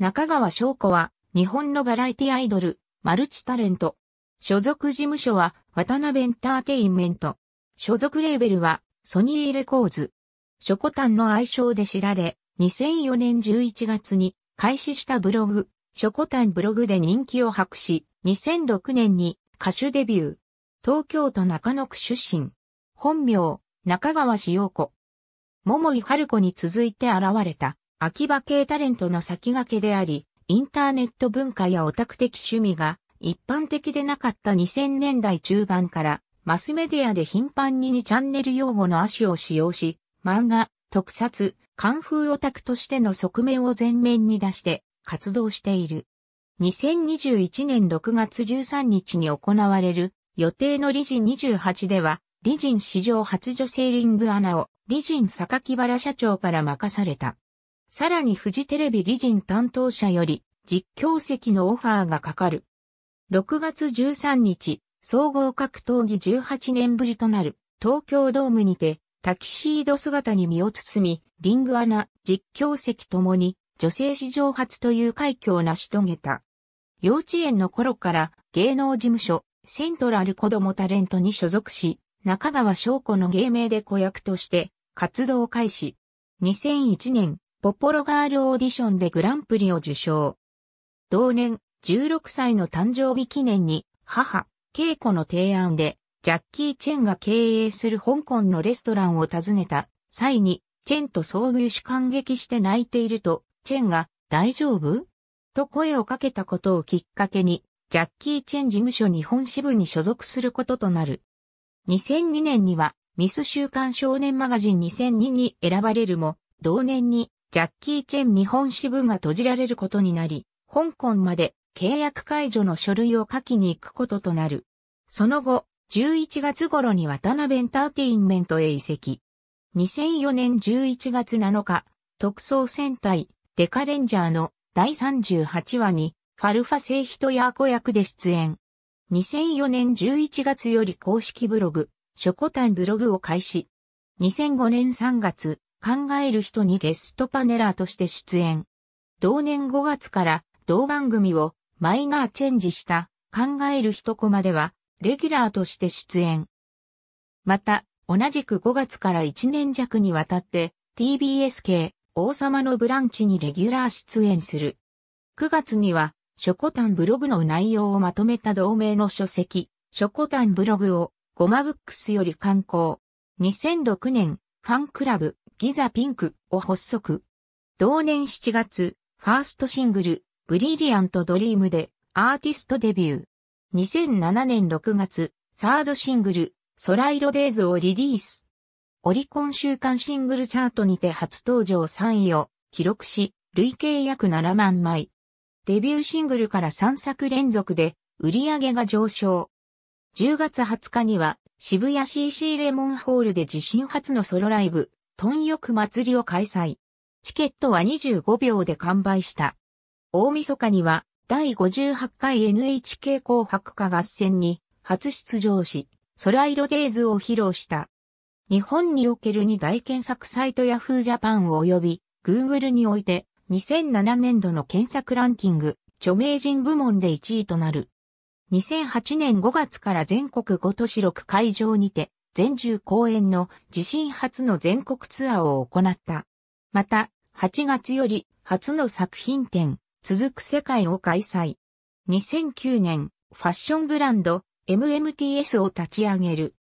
中川翔子は日本のバラエティアイドル、マルチタレント。所属事務所は渡辺エンターテインメント。所属レーベルはソニーレコーズ。ショコタンの愛称で知られ、2004年11月に開始したブログ、ショコタンブログで人気を博し、2006年に歌手デビュー。東京都中野区出身。本名、中川志陽子。桃井春子に続いて現れた。秋葉系タレントの先駆けであり、インターネット文化やオタク的趣味が一般的でなかった2000年代中盤からマスメディアで頻繁に2チャンネル用語の足を使用し、漫画、特撮、カンフーオタクとしての側面を前面に出して活動している。2021年6月13日に行われる予定の理事28では、理ン史上初女性リングアナを理ン榊原社長から任された。さらにフジテレビ理人担当者より実況席のオファーがかかる。6月13日、総合格闘技18年ぶりとなる東京ドームにてタキシード姿に身を包み、リングアナ、実況席ともに女性史上初という快挙を成し遂げた。幼稚園の頃から芸能事務所、セントラル子供タレントに所属し、中川翔子の芸名で子役として活動開始。2001年、ポポロガールオーディションでグランプリを受賞。同年、16歳の誕生日記念に、母、恵子の提案で、ジャッキー・チェンが経営する香港のレストランを訪ねた際に、チェンと遭遇し感激して泣いていると、チェンが、大丈夫と声をかけたことをきっかけに、ジャッキー・チェン事務所日本支部に所属することとなる。2002年には、ミス週刊少年マガジン2002に選ばれるも、同年にジャッキー・チェン日本支部が閉じられることになり、香港まで契約解除の書類を書きに行くこととなる。その後、11月頃に渡辺エンターテインメントへ移籍。2004年11月7日、特捜戦隊デカレンジャーの第38話にファルファ製人や子役で出演。2004年11月より公式ブログ、ショコタンブログを開始。2005年3月、考える人にゲストパネラーとして出演。同年5月から同番組をマイナーチェンジした考える人コマではレギュラーとして出演。また、同じく5月から1年弱にわたって TBS 系王様のブランチにレギュラー出演する。9月には、ショコタンブログの内容をまとめた同名の書籍、ショコタンブログをゴマブックスより刊行。2006年、ファンクラブ、ギザピンクを発足。同年7月、ファーストシングル、ブリリアントドリームでアーティストデビュー。2007年6月、サードシングル、空色デイズをリリース。オリコン週間シングルチャートにて初登場3位を記録し、累計約7万枚。デビューシングルから3作連続で売り上げが上昇。10月20日には渋谷 CC レモンホールで自身初のソロライブ、貪欲祭りを開催。チケットは25秒で完売した。大晦日には、第58回 NHK 紅白歌合戦に初出場し、空色デイズを披露した。日本における2大検索サイト Yahoo Japan 及び Google において2007年度の検索ランキング著名人部門で1位となる。2008年5月から全国5都市6会場にて全10公演の自身初の全国ツアーを行った。また、8月より初の作品展、続く世界を開催。2009年、ファッションブランド MMTS を立ち上げる。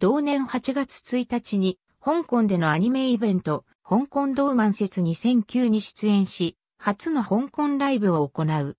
同年8月1日に、香港でのアニメイベント、香港ドマン節2009に出演し、初の香港ライブを行う。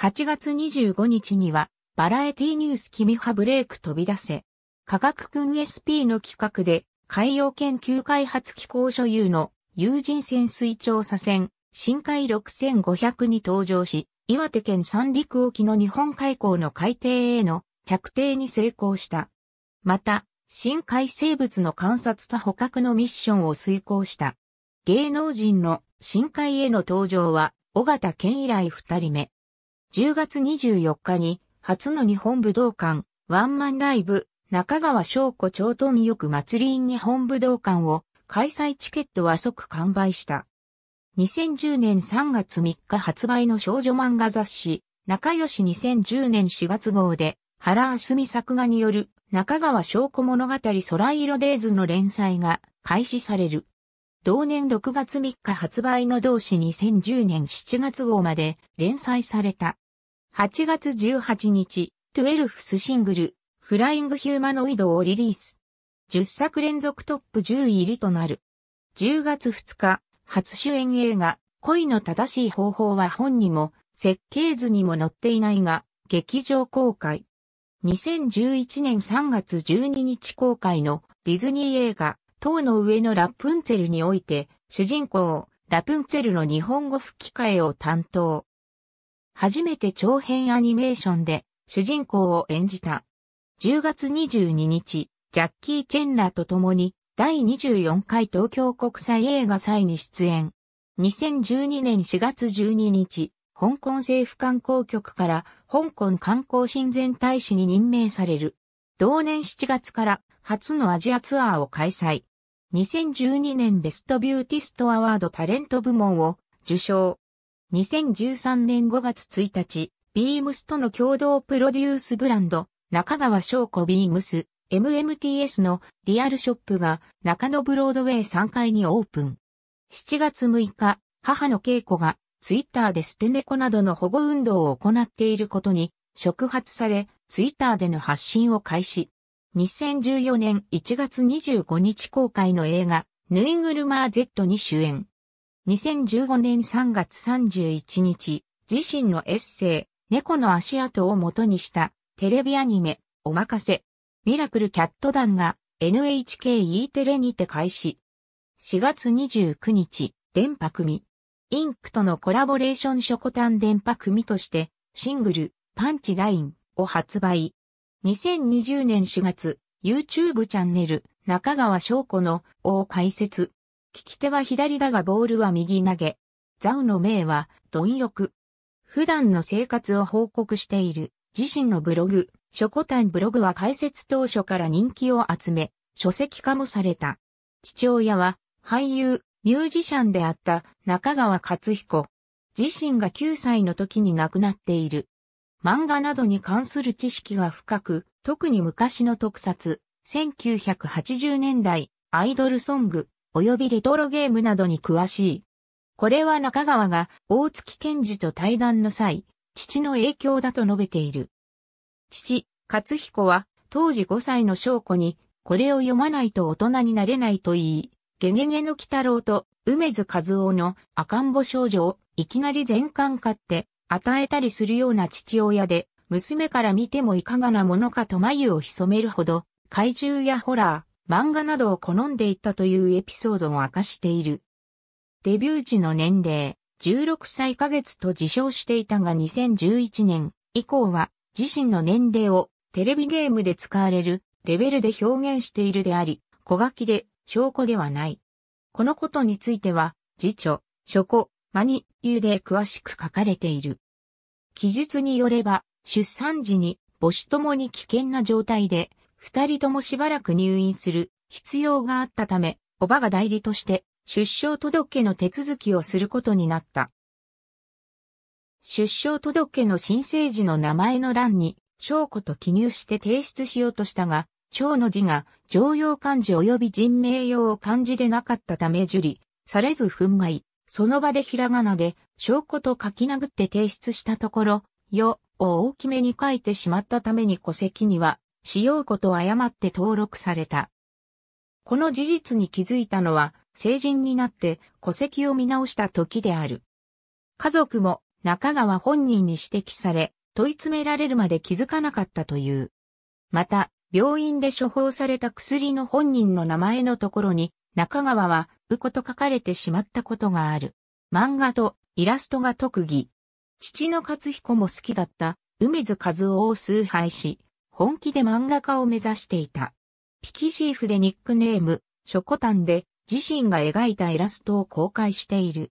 8月25日には、バラエティニュース君はブレイク飛び出せ。科学く SP の企画で、海洋研究開発機構所有の有人潜水調査船、深海6500に登場し、岩手県三陸沖の日本海溝の海底への着底に成功した。また、深海生物の観察と捕獲のミッションを遂行した。芸能人の深海への登場は、小形県以来二人目。10月24日に、初の日本武道館、ワンマンライブ、中川翔子町都民浴祭り日本武道館を開催チケットは即完売した。2010年3月3日発売の少女漫画雑誌、仲良し2010年4月号で、原あすみ作画による中川翔子物語空色デイズの連載が開始される。同年6月3日発売の同誌2010年7月号まで連載された。8月18日、トゥエルフスシングル、フライングヒューマノイドをリリース。10作連続トップ10入りとなる。10月2日、初主演映画、恋の正しい方法は本にも、設計図にも載っていないが、劇場公開。2011年3月12日公開のディズニー映画、塔の上のラプンツェルにおいて、主人公、ラプンツェルの日本語吹き替えを担当。初めて長編アニメーションで主人公を演じた10月22日、ジャッキー・チェンーと共に第24回東京国際映画祭に出演。2012年4月12日、香港政府観光局から香港観光親善大使に任命される。同年7月から初のアジアツアーを開催。2012年ベストビューティストアワードタレント部門を受賞。2013年5月1日、ビームスとの共同プロデュースブランド、中川翔子ビームス MMTS のリアルショップが中野ブロードウェイ3階にオープン。7月6日、母の稽子がツイッターで捨て猫などの保護運動を行っていることに触発され、ツイッターでの発信を開始。2014年1月25日公開の映画、ぬいぐるま Z に主演。2015年3月31日、自身のエッセイ、猫の足跡を元にしたテレビアニメ、おまかせ、ミラクルキャット団が NHKE テレにて開始。4月29日、電波組。インクとのコラボレーションショコタン電波組として、シングル、パンチラインを発売。2020年4月、YouTube チャンネル、中川翔子の、を解説。聞き手は左だがボールは右投げ。ザウの名は、貪欲。普段の生活を報告している自身のブログ、書庫単ブログは開設当初から人気を集め、書籍化もされた。父親は俳優、ミュージシャンであった中川勝彦。自身が9歳の時に亡くなっている。漫画などに関する知識が深く、特に昔の特撮、1980年代、アイドルソング、及びレトロゲームなどに詳しい。これは中川が大月健二と対談の際、父の影響だと述べている。父、勝彦は、当時5歳の証子に、これを読まないと大人になれないと言い、ゲゲゲの鬼太郎と梅津和夫の赤ん坊少女をいきなり全巻買って与えたりするような父親で、娘から見てもいかがなものかと眉を潜めるほど、怪獣やホラー、漫画などを好んでいったというエピソードを明かしている。デビュー時の年齢。16歳か月と自称していたが2011年以降は自身の年齢をテレビゲームで使われるレベルで表現しているであり、小書きで証拠ではない。このことについては、辞書、書庫、マニ、ユで詳しく書かれている。記述によれば、出産時に母子ともに危険な状態で、二人ともしばらく入院する必要があったため、おばが代理として出生届の手続きをすることになった。出生届の申請時の名前の欄に、証拠と記入して提出しようとしたが、章の字が常用漢字及び人名用漢字でなかったため受理、されず憤慨、その場でひらがなで証拠と書き殴って提出したところ、よを大きめに書いてしまったために戸籍には、しようこと誤って登録された。この事実に気づいたのは、成人になって戸籍を見直した時である。家族も中川本人に指摘され、問い詰められるまで気づかなかったという。また、病院で処方された薬の本人の名前のところに、中川は、うこと書かれてしまったことがある。漫画とイラストが特技。父の勝彦も好きだった、梅津和夫を崇拝し、本気で漫画家を目指していた。ピキジーフでニックネーム、ショコタンで、自身が描いたイラストを公開している。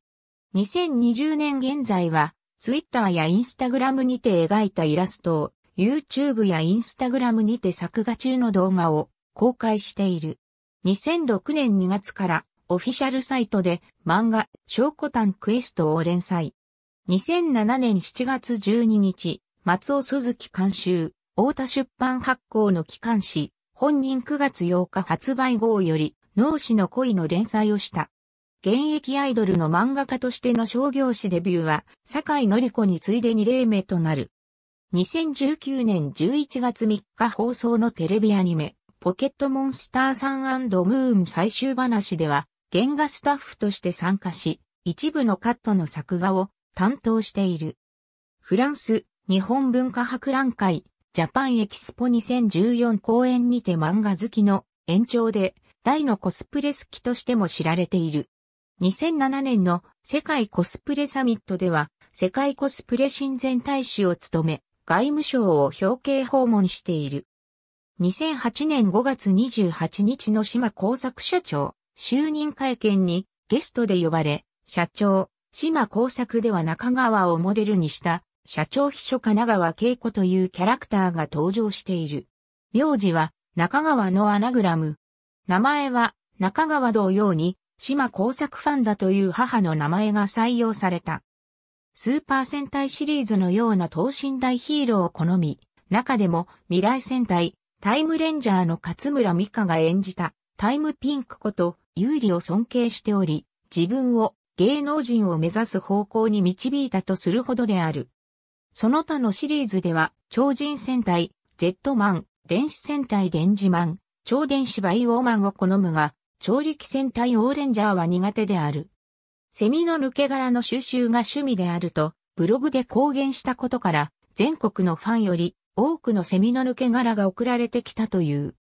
2020年現在は、ツイッターやインスタグラムにて描いたイラストを、YouTube やインスタグラムにて作画中の動画を公開している。2006年2月からオフィシャルサイトで漫画、コタンクエストを連載。2007年7月12日、松尾鈴木監修、大田出版発行の機関誌、本人9月8日発売号より、脳死の恋の連載をした。現役アイドルの漫画家としての商業誌デビューは、坂井のり子に次いで2例目となる。2019年11月3日放送のテレビアニメ、ポケットモンスターサンムーン最終話では、原画スタッフとして参加し、一部のカットの作画を担当している。フランス、日本文化博覧会、ジャパンエキスポ2014公演にて漫画好きの延長で大のコスプレ好きとしても知られている。2007年の世界コスプレサミットでは、世界コスプレ親善大使を務め、外務省を表敬訪問している。2008年5月28日の島工作社長、就任会見にゲストで呼ばれ、社長、島工作では中川をモデルにした社長秘書神奈川恵子というキャラクターが登場している。名字は中川のアナグラム、名前は中川同様に島工作ファンだという母の名前が採用された。スーパー戦隊シリーズのような等身大ヒーローを好み、中でも未来戦隊タイムレンジャーの勝村美香が演じたタイムピンクこと有利を尊敬しており、自分を芸能人を目指す方向に導いたとするほどである。その他のシリーズでは超人戦隊、ジェットマン、電子戦隊電磁マン、超電子バイオーマンを好むが、超力戦隊オーレンジャーは苦手である。セミの抜け殻の収集が趣味であると、ブログで公言したことから、全国のファンより多くのセミの抜け殻が送られてきたという。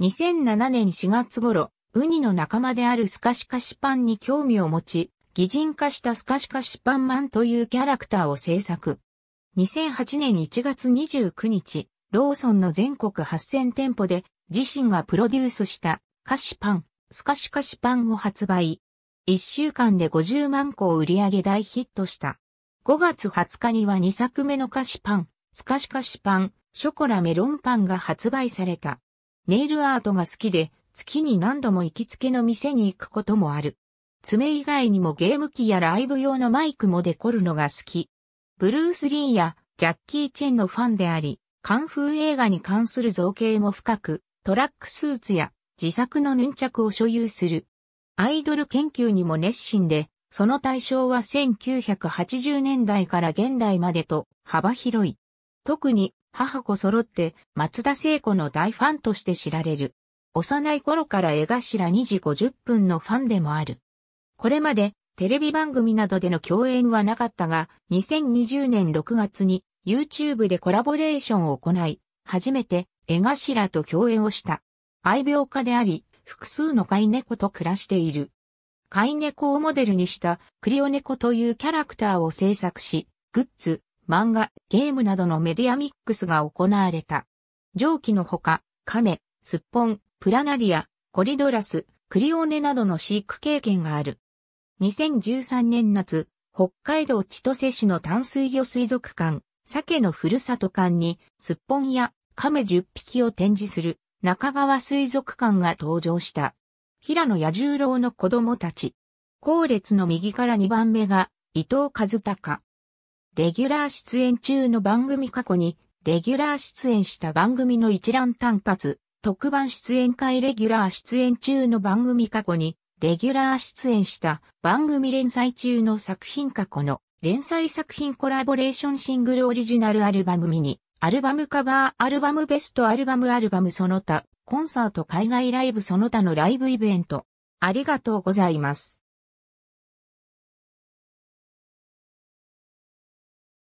2007年4月頃、ウニの仲間であるスカシカシパンに興味を持ち、擬人化したスカシカシパンマンというキャラクターを制作。2008年1月29日、ローソンの全国8000店舗で自身がプロデュースした菓子パン、スカシ菓子パンを発売。1週間で50万個を売り上げ大ヒットした。5月20日には2作目の菓子パン、スカシ菓子パン、ショコラメロンパンが発売された。ネイルアートが好きで、月に何度も行きつけの店に行くこともある。爪以外にもゲーム機やライブ用のマイクもデコるのが好き。ブルース・リーやジャッキー・チェンのファンであり、カンフー映画に関する造形も深く、トラックスーツや自作のヌンチャクを所有する。アイドル研究にも熱心で、その対象は1980年代から現代までと幅広い。特に母子揃って松田聖子の大ファンとして知られる。幼い頃から絵頭2時50分のファンでもある。これまでテレビ番組などでの共演はなかったが、2020年6月に YouTube でコラボレーションを行い、初めて江頭と共演をした。愛病家であり、複数の飼い猫と暮らしている。飼い猫をモデルにしたクリオ猫というキャラクターを制作し、グッズ、漫画、ゲームなどのメディアミックスが行われた。蒸気のほか、カメ、スッポン、プラナリア、コリドラス、クリオネなどの飼育経験がある。2013年夏、北海道千歳市の淡水魚水族館、鮭のふるさと館に、すっぽんや亀10匹を展示する中川水族館が登場した。平野野十郎の子供たち。後列の右から2番目が伊藤和孝。レギュラー出演中の番組過去に、レギュラー出演した番組の一覧単発、特番出演会レギュラー出演中の番組過去に、レギュラー出演した番組連載中の作品過去の連載作品コラボレーションシングルオリジナルアルバムミニ、アルバムカバーアルバムベストアルバムアルバムその他、コンサート海外ライブその他のライブイベント。ありがとうございます。